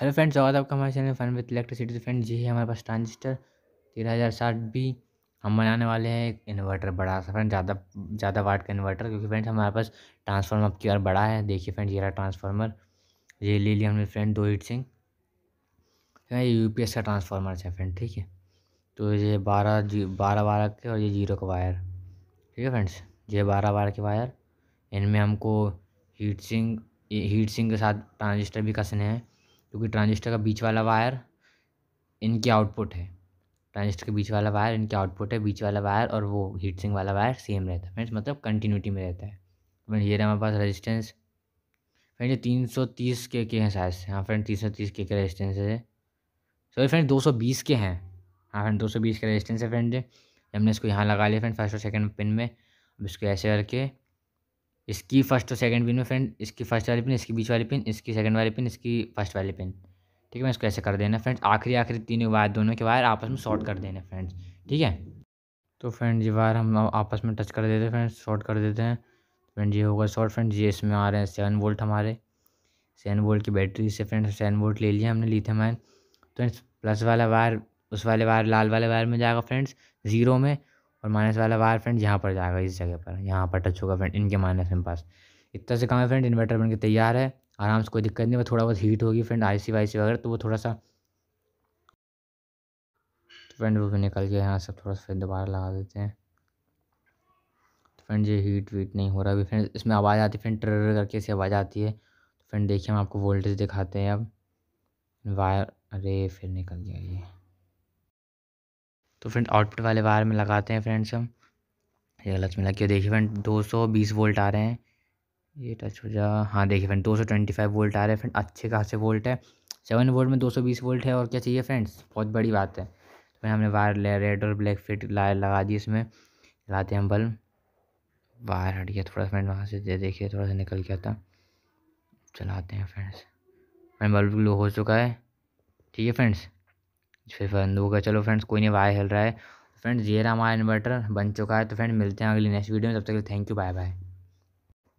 hello friends स्वागत है आपका हमारे channel fun with electricity friend जी है हमारे पास ट्रांजिस्टर तेरह हज़ार साठ बी हम बनाने वाले हैं एक इन्वर्टर बड़ा सा फ्रेंड ज़्यादा ज़्यादा वाट का इन्वर्टर क्योंकि फ्रेंड्स हमारे पास ट्रांसफार्मर अब की बार बड़ा है देखिए फ्रेंड ये रहा ट्रांसफार्मर ये ले लिया हमने फ्रेंड दो हीट सिंह ये यू पी एस का ट्रांसफार्मर है फ्रेंड ठीक है तो ये बारह जी बारह बारह के और ये जीरो का वायर ठीक है फ्रेंड्स ये बारह बारह के वायर इनमें हमको हीट सिंह हीट सिंह के साथ ट्रांजिस्टर भी कसने हैं क्योंकि ट्रांजिस्टर का बीच वाला वायर इनकी आउटपुट है ट्रांजिस्टर के बीच वाला वायर इनकी आउटपुट है बीच वाला वायर और वो हीट सिंह वाला वायर सेम रहता है फ्रेंड्स मतलब कंटिन्यूटी में रहता है फ्रेंड ये हमारे पास रेजिस्टेंस फ्रेंड ये तीन सौ तीस के के हैं साइज हाँ फ्रेंड तीन सौ तीस के के रजिस्टेंस है सॉरी फ्रेंड दो सौ बीस के हैं हाँ फ्रेंड दो सौ बीस के रजिस्टेंस है फ्रेंड हमने इसको यहाँ लगा लिया फ्रेंड फर्स्ट और सेकेंड पिन में अब इसको ऐसे करके इसकी फर्स्ट और सेकंड पिन में फ्रेंड इसकी फर्स्ट वाली पिन इसकी बीच वाली पिन इसकी सेकंड वाली पिन इसकी फर्स्ट वाली पिन ठीक है मैं इसको ऐसे कर देना फ्रेंड्स आखिरी आखिरी तीनों वायर दोनों के वायर आपस में शॉर्ट कर देना फ्रेंड्स ठीक है तो फ्रेंड ये वायर हम आपस में टच कर देते हैं फ्रेंड्स शॉर्ट कर देते हैं फ्रेंड ये होगा शॉर्ट फ्रेंड ये इसमें आ रहे हैं सेवन वोल्ट हमारे सेवन वोल्ट की बैटरी से फ्रेंड सेवन वोल्ट ले लिया हमने थे आयन तो प्लस वाला वायर उस वाले वायर लाल वाले वायर में जाएगा फ्रेंड्स ज़ीरो में और माइनस वाला वायर फ्रेंड यहाँ पर जाएगा इस जगह पर यहाँ पर टच होगा फ्रेंड इनके माइनस में पास इतना से काम है फ्रेंड इन्वर्टर बन के तैयार है आराम से कोई दिक्कत नहीं थोड़ा बहुत हीट होगी friend I C Y C वगैरह तो वो थोड़ा सा तो फ्रेंड वो भी निकल गया यहाँ सब थोड़ा सा दोबारा लगा देते हैं तो फ्रेंड ये हीट वीट नहीं हो रहा अभी फ्रेंड इसमें आवाज़ आती है फ्रेंड ट्रर करके ऐसी आवाज़ आती है तो फ्रेंड देखिए हम आपको वोल्टेज दिखाते हैं अब वायर अरे फिर निकल गया ये तो फ्रेंड आउटपुट वाले वायर में लगाते हैं फ्रेंड्स हम ये गलत में लग गया देखिए फ्रेंड बीस वोल्ट आ रहे हैं ये टच हो जा हाँ देखिए फ्रेंड फाइव वोल्ट आ रहे हैं फ्रेंड अच्छे खासे वोल्ट है सेवन वोल्ट में 220 वोल्ट है और क्या चाहिए फ्रेंड्स बहुत बड़ी बात है तो फिर हमने वायर ले रेड और ब्लैक फिट लायर लगा दी इसमें लाते हैं हम बल्ब वायर हट गया थोड़ा फ्रेंड वहाँ से दे देखिए थोड़ा सा निकल गया था चलाते हैं फ्रेंड्स फ्रेंड बल्ब लो हो चुका है ठीक है फ्रेंड्स फिर बंद होगा चलो फ्रेंड्स कोई नहीं वायर हिल रहा है फ्रेंड्स ये रहा हमारा इन्वर्टर बन चुका है तो फ्रेंड मिलते हैं अगली नेक्स्ट वीडियो में तब तक थैंक यू बाय बाय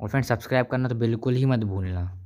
और फ्रेंड सब्सक्राइब करना तो बिल्कुल ही मत भूलना